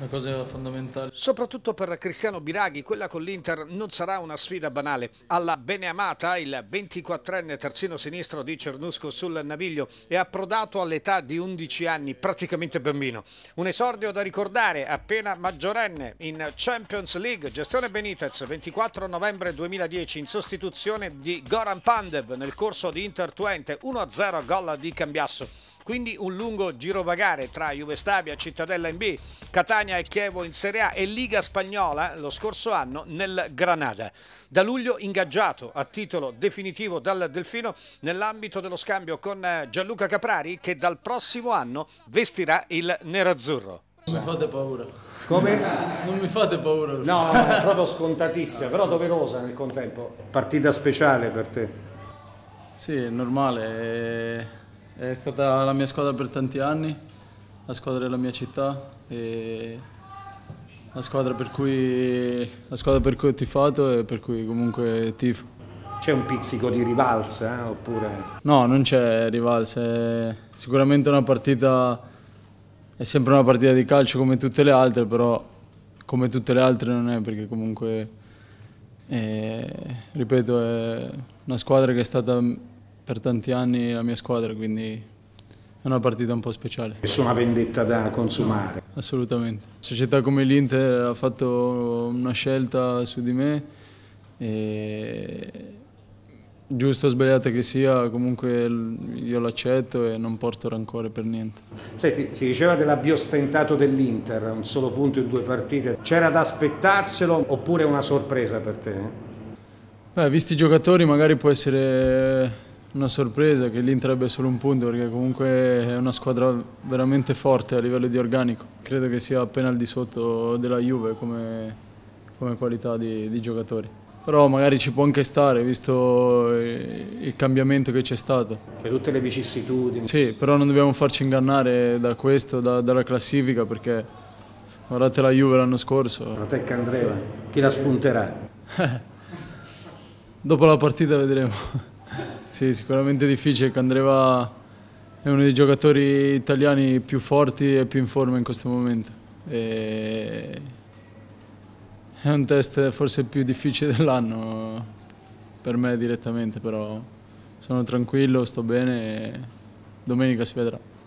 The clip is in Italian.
Una cosa fondamentale. Soprattutto per Cristiano Biraghi, quella con l'Inter non sarà una sfida banale. Alla beneamata, il 24enne terzino sinistro di Cernusco sul Naviglio è approdato all'età di 11 anni, praticamente bambino. Un esordio da ricordare, appena maggiorenne, in Champions League, gestione Benitez, 24 novembre 2010, in sostituzione di Goran Pandev nel corso di Inter Twente, 1-0 gol di Cambiasso. Quindi un lungo girovagare tra Juve Stabia, Cittadella in B, Catania e Chievo in Serie A e Liga Spagnola lo scorso anno nel Granada. Da luglio ingaggiato a titolo definitivo dal Delfino nell'ambito dello scambio con eh, Gianluca Caprari che dal prossimo anno vestirà il nerazzurro. Non mi fate paura. Come? Non mi fate paura. No, è proprio scontatissima, però doverosa nel contempo. Partita speciale per te. Sì, è normale. Eh, è stata la mia squadra per tanti anni, la squadra della mia città, la squadra, cui, la, squadra per cui, ho tifato e per cui comunque tifo. C'è un pizzico di rivalsa eh, oppure... No, non c'è rivalsa, sicuramente una partita, è sempre una partita di calcio come tutte le altre, però come tutte le altre non è perché comunque, eh, ripeto, è una squadra che è stata per tanti anni la mia squadra, quindi è una partita un po' speciale. Nessuna vendetta da consumare? No, assolutamente. Società come l'Inter ha fatto una scelta su di me e giusto o sbagliata che sia, comunque io l'accetto e non porto rancore per niente. Senti, si diceva dell'abbio stentato dell'Inter, un solo punto in due partite. C'era da aspettarselo oppure una sorpresa per te? Beh, visti i giocatori magari può essere una sorpresa che l'Inter abbia solo un punto perché comunque è una squadra veramente forte a livello di organico. Credo che sia appena al di sotto della Juve come, come qualità di, di, giocatori. Però magari ci può anche stare visto eh, il cambiamento che c'è stato. Per tutte le vicissitudini. Sì, però non dobbiamo farci ingannare da questo, da, dalla classifica perché guardate la Juve l'anno scorso. Protecca Andrea, chi la spunterà? Dopo la partita vedremo. Sì, sicuramente difficile che Andreva è uno dei giocatori italiani più forti e più in forma in questo momento. E... È un test forse più difficile dell'anno per me direttamente, però sono tranquillo, sto bene e domenica si vedrà.